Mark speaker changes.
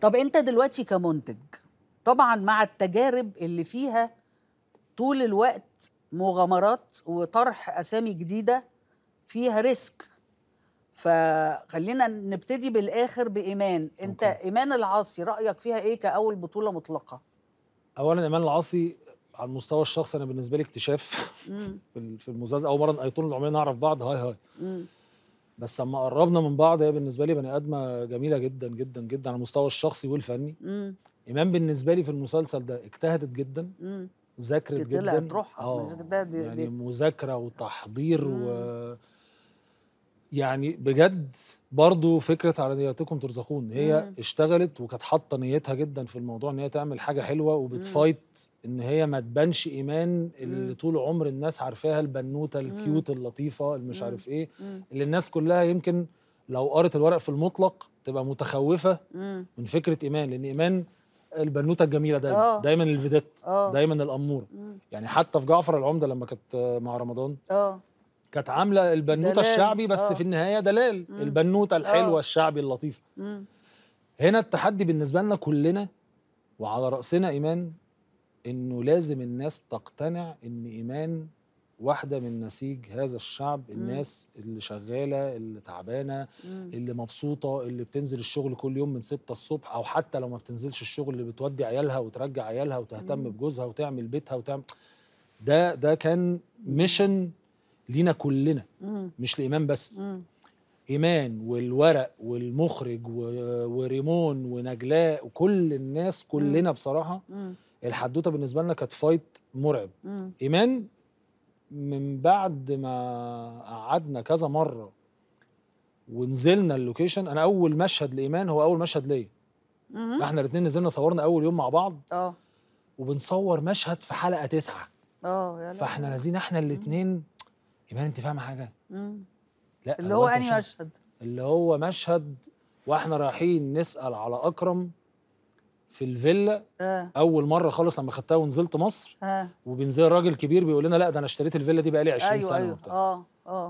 Speaker 1: طب انت دلوقتي كمنتج طبعا مع التجارب اللي فيها طول الوقت مغامرات وطرح اسامي جديده فيها ريسك فخلينا نبتدي بالاخر بايمان انت ممكن. ايمان العاصي رايك فيها ايه كاول بطوله مطلقه اولا ايمان العاصي على المستوى الشخصي انا بالنسبه لي اكتشاف في المزاز اول مره ايتون العميان نعرف بعض هاي هاي مم. بس اما قربنا من بعض هي بالنسبه لي بني ادمه جميله جدا جدا جدا على المستوى الشخصي والفني مم. ايمان بالنسبه لي في المسلسل ده اجتهدت جدا ذاكرت جدا طلعت روحها اه يعني مذاكره وتحضير مم. و يعني بجد برضو فكره على نياتكم ترزقون هي مم. اشتغلت وكانت حاطه نيتها جدا في الموضوع ان هي تعمل حاجه حلوه وبتفايت ان هي ما تبانش ايمان اللي طول عمر الناس عارفاها البنوته الكيوت اللطيفه اللي مش عارف ايه اللي الناس كلها يمكن لو قرت الورق في المطلق تبقى متخوفه مم. من فكره ايمان لان ايمان البنوته الجميله دايما أوه. دايما الفيدت آه. دايما الاموره مم. يعني حتى في جعفر العمده لما كانت مع رمضان أوه. كانت عامله البنوته دلال. الشعبي بس أوه. في النهايه دلال مم. البنوته الحلوه أوه. الشعبي اللطيفه مم. هنا التحدي بالنسبه لنا كلنا وعلى راسنا ايمان انه لازم الناس تقتنع ان ايمان واحده من نسيج هذا الشعب الناس اللي شغاله اللي تعبانه مم. اللي مبسوطه اللي بتنزل الشغل كل يوم من 6 الصبح او حتى لو ما بتنزلش الشغل اللي بتودي عيالها وترجع عيالها وتهتم مم. بجوزها وتعمل بيتها وتعمل ده ده كان ميشن لينا كلنا مم. مش لإمام بس مم. إيمان والورق والمخرج وريمون ونجلاء وكل الناس كلنا مم. بصراحة مم. الحدوتة بالنسبة لنا كانت فايت مرعب مم. إيمان من بعد ما قعدنا كذا مرة ونزلنا اللوكيشن أنا أول مشهد لإيمان هو أول مشهد ليا احنا الاتنين نزلنا صورنا أول يوم مع بعض أوه. وبنصور مشهد في حلقة تسعة اه فاحنا نازلين احنا الاتنين ايمان انت فاهمه حاجه مم. لا اللي هو انهي مشهد اللي هو مشهد واحنا رايحين نسال على اكرم في الفيلا آه. اول مره خالص لما خدتها ونزلت مصر آه. وبينزل راجل كبير بيقول لنا لا ده انا اشتريت الفيلا دي بقالي 20 أيوة سنه أيوة. وبتاع اه اه